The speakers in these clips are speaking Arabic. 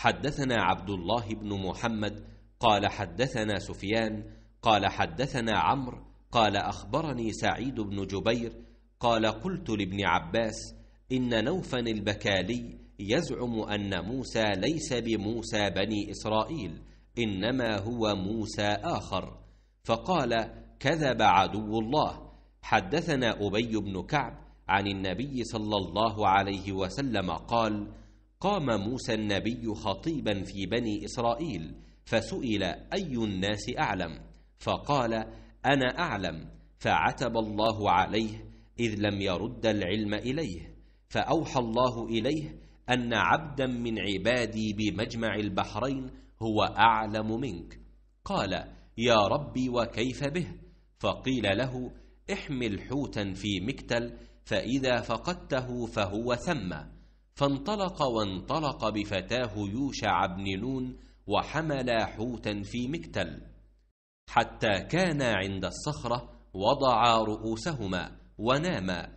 حدثنا عبد الله بن محمد قال حدثنا سفيان قال حدثنا عمرو قال أخبرني سعيد بن جبير قال قلت لابن عباس إن نوفا البكالي يزعم أن موسى ليس بموسى بني إسرائيل إنما هو موسى آخر فقال كذب عدو الله حدثنا أبي بن كعب عن النبي صلى الله عليه وسلم قال قام موسى النبي خطيبا في بني إسرائيل فسئل أي الناس أعلم فقال أنا أعلم فعتب الله عليه إذ لم يرد العلم إليه فأوحى الله إليه أن عبدا من عبادي بمجمع البحرين هو أعلم منك قال يا ربي وكيف به فقيل له احمل حوتا في مكتل فإذا فقدته فهو ثمّ فانطلق وانطلق بفتاه يوشع بن نون وحملا حوتا في مكتل حتى كانا عند الصخرة وضعا رؤوسهما وناما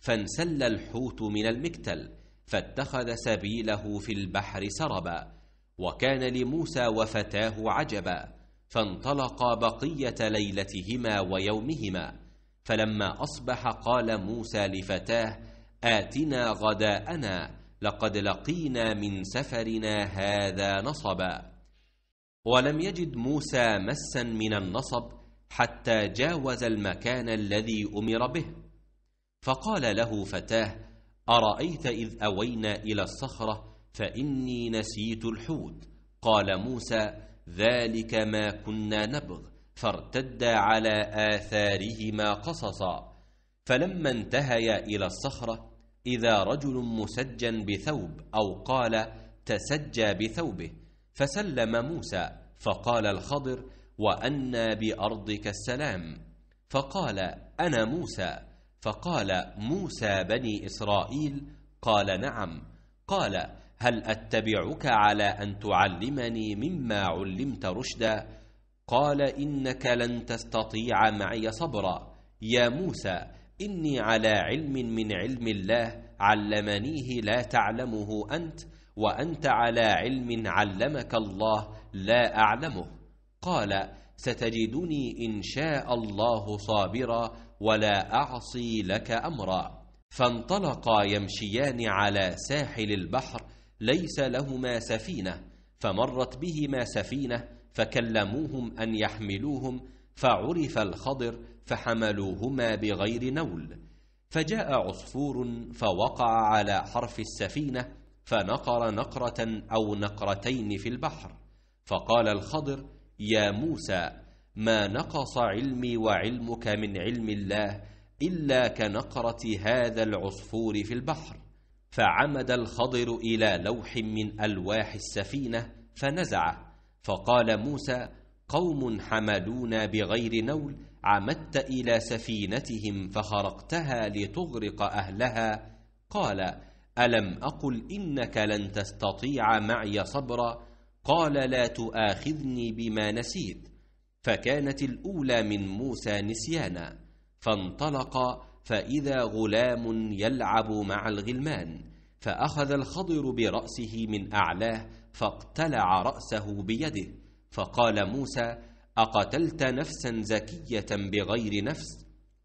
فانسل الحوت من المكتل فاتخذ سبيله في البحر سربا وكان لموسى وفتاه عجبا فانطلقا بقية ليلتهما ويومهما فلما أصبح قال موسى لفتاه آتنا غداءنا لقد لقينا من سفرنا هذا نصبا ولم يجد موسى مسا من النصب حتى جاوز المكان الذي امر به فقال له فتاه ارايت اذ اوينا الى الصخره فاني نسيت الحوت قال موسى ذلك ما كنا نبغ فارتدا على اثارهما قصصا فلما انتهيا الى الصخره إذا رجل مسجى بثوب أو قال تسجى بثوبه فسلم موسى فقال الخضر وأنا بأرضك السلام فقال أنا موسى فقال موسى بني إسرائيل قال نعم قال هل أتبعك على أن تعلمني مما علمت رشدا قال إنك لن تستطيع معي صبرا يا موسى إني على علم من علم الله علمنيه لا تعلمه أنت وأنت على علم علمك الله لا أعلمه قال ستجدني إن شاء الله صابرا ولا أعصي لك أمرا فانطلقا يمشيان على ساحل البحر ليس لهما سفينة فمرت بهما سفينة فكلموهم أن يحملوهم فعرف الخضر فحملوهما بغير نول فجاء عصفور فوقع على حرف السفينة فنقر نقرة أو نقرتين في البحر فقال الخضر يا موسى ما نقص علمي وعلمك من علم الله إلا كنقرة هذا العصفور في البحر فعمد الخضر إلى لوح من ألواح السفينة فنزعه فقال موسى قوم حملونا بغير نول عمدت إلى سفينتهم فخرقتها لتغرق أهلها قال ألم أقل إنك لن تستطيع معي صبرا قال لا تؤاخذني بما نسيت فكانت الأولى من موسى نسيانا فانطلق فإذا غلام يلعب مع الغلمان فأخذ الخضر برأسه من أعلاه فاقتلع رأسه بيده فقال موسى أقتلت نفسا زكية بغير نفس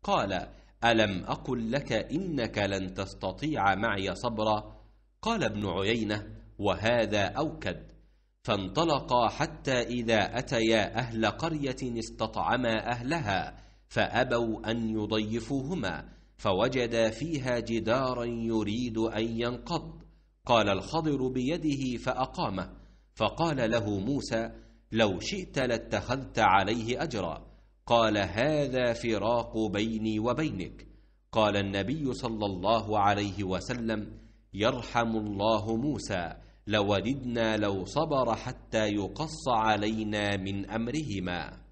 قال ألم أقل لك إنك لن تستطيع معي صبرا قال ابن عيينة وهذا أوكد فانطلقا حتى إذا أتيا أهل قرية استطعما أهلها فأبوا أن يضيفوهما فوجدا فيها جدارا يريد أن ينقض قال الخضر بيده فأقامه فقال له موسى لو شئت لاتخذت عليه اجرا قال هذا فراق بيني وبينك قال النبي صلى الله عليه وسلم يرحم الله موسى لوددنا لو صبر حتى يقص علينا من امرهما